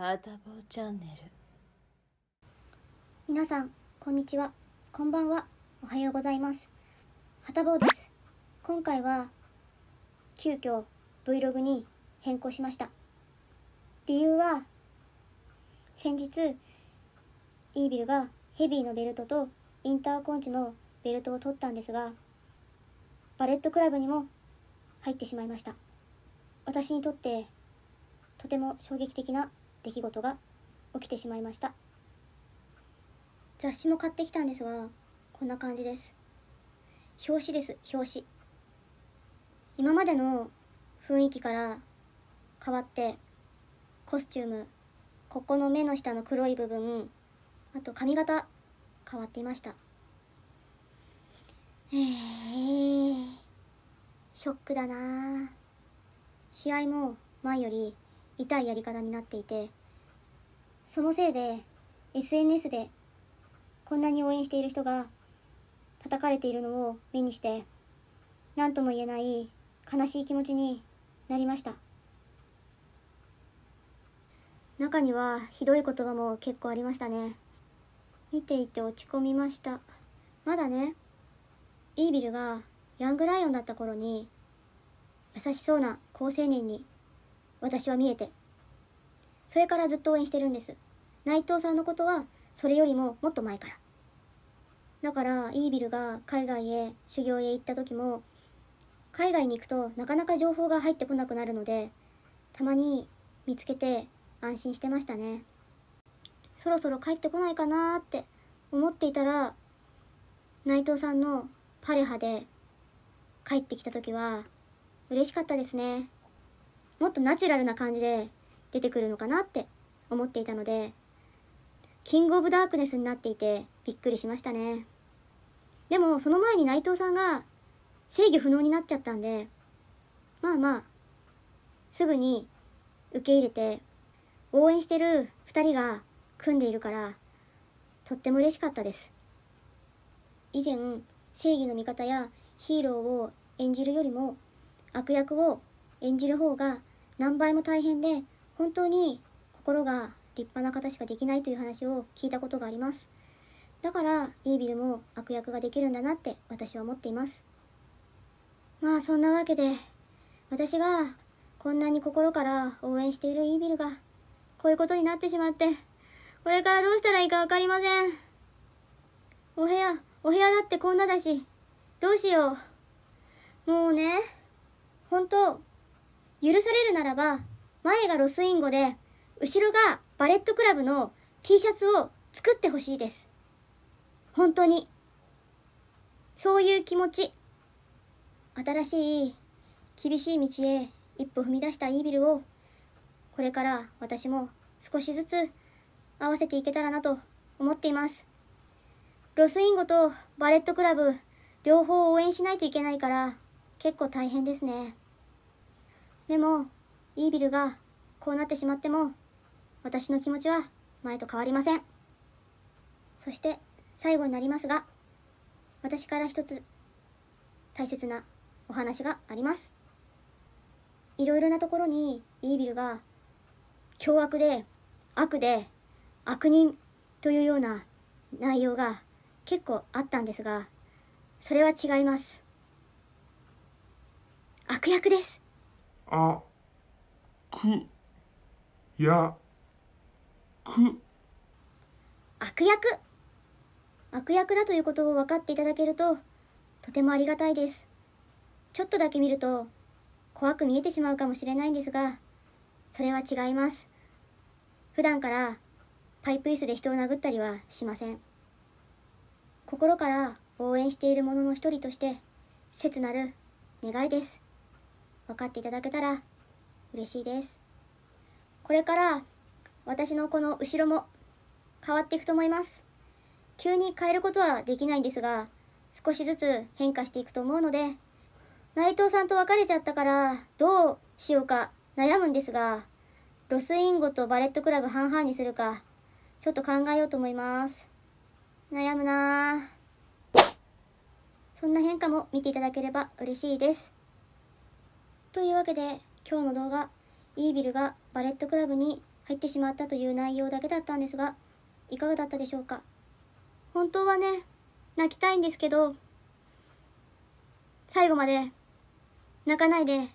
はたぼうチャンネル皆さんこんにちはこんばんはおはようございますはたぼうです今回は急遽 Vlog に変更しました理由は先日イービルがヘビーのベルトとインターコンチのベルトを取ったんですがバレットクラブにも入ってしまいました私にとってとても衝撃的な出来事が起きてしまいました雑誌も買ってきたんですがこんな感じです表紙です表紙今までの雰囲気から変わってコスチュームここの目の下の黒い部分あと髪型変わっていましたえー、ショックだな試合も前より痛いやり方になっていてそのせいで SNS でこんなに応援している人が叩かれているのを目にして何とも言えない悲しい気持ちになりました中にはひどい言葉も結構ありましたね見ていて落ち込みましたまだねイービルがヤングライオンだった頃に優しそうな好青年に私は見えてそれからずっと応援してるんです内藤さんのことはそれよりももっと前からだからイービルが海外へ修行へ行った時も海外に行くとなかなか情報が入ってこなくなるのでたまに見つけて安心してましたねそろそろ帰ってこないかなって思っていたら内藤さんのパレハで帰ってきた時は嬉しかったですねもっとナチュラルな感じで出てくるのかなって思っていたのでキングオブダークネスになっていてびっくりしましたねでもその前に内藤さんが制御不能になっちゃったんでまあまあすぐに受け入れて応援してる2人が組んでいるからとっても嬉しかったです以前正義の味方やヒーローを演じるよりも悪役を演じる方が何倍も大変で本当に心が立派な方しかできないという話を聞いたことがありますだからイービルも悪役ができるんだなって私は思っていますまあそんなわけで私がこんなに心から応援しているイービルがこういうことになってしまってこれからどうしたらいいか分かりませんお部屋お部屋だってこんなだしどうしようもうね本当許されるならば、前がロスインゴで、後ろがバレットクラブの T シャツを作ってほしいです。本当に。そういう気持ち。新しい、厳しい道へ一歩踏み出したイービルを、これから私も少しずつ合わせていけたらなと思っています。ロスインゴとバレットクラブ、両方応援しないといけないから、結構大変ですね。でもイービルがこうなってしまっても私の気持ちは前と変わりませんそして最後になりますが私から一つ大切なお話がありますいろいろなところにイービルが凶悪で悪で悪人というような内容が結構あったんですがそれは違います悪役ですあ、く、や、く。悪役悪役だということを分かっていただけると、とてもありがたいです。ちょっとだけ見ると、怖く見えてしまうかもしれないんですが、それは違います。普段からパイプ椅子で人を殴ったりはしません。心から応援している者の一人として、切なる願いです。分かっていただけたら嬉しいです。これから私のこの後ろも変わっていくと思います。急に変えることはできないんですが、少しずつ変化していくと思うので、内藤さんと別れちゃったからどうしようか悩むんですが、ロスインゴとバレットクラブ半々にするか、ちょっと考えようと思います。悩むなそんな変化も見ていただければ嬉しいです。というわけで今日の動画イービルがバレットクラブに入ってしまったという内容だけだったんですがいかがだったでしょうか本当はね泣きたいんですけど最後まで泣かないで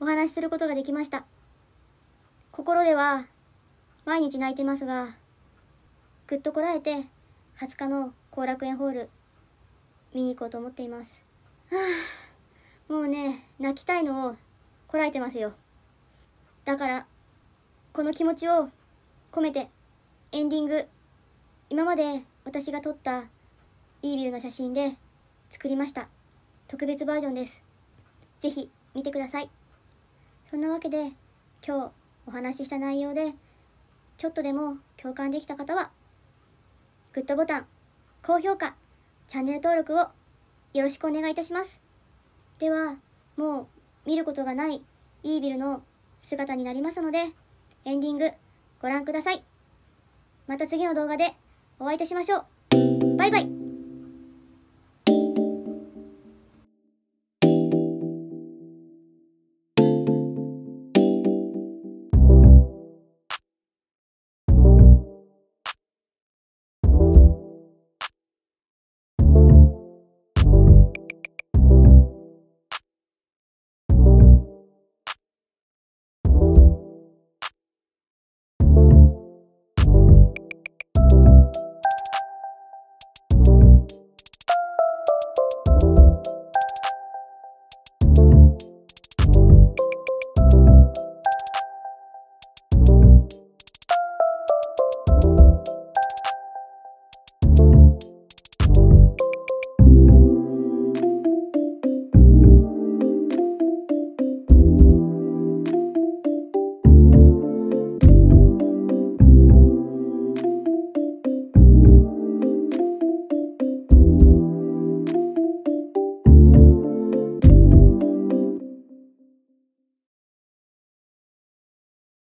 お話しすることができました心では毎日泣いてますがぐっとこらえて20日の後楽園ホール見に行こうと思っていますはあもうね泣きたいのをこらえてますよだからこの気持ちを込めてエンディング今まで私が撮ったイービルの写真で作りました特別バージョンです是非見てくださいそんなわけで今日お話しした内容でちょっとでも共感できた方はグッドボタン高評価チャンネル登録をよろしくお願いいたしますではもう見ることがないイービルの姿になりますのでエンディングご覧くださいまた次の動画でお会いいたしましょうバイバイ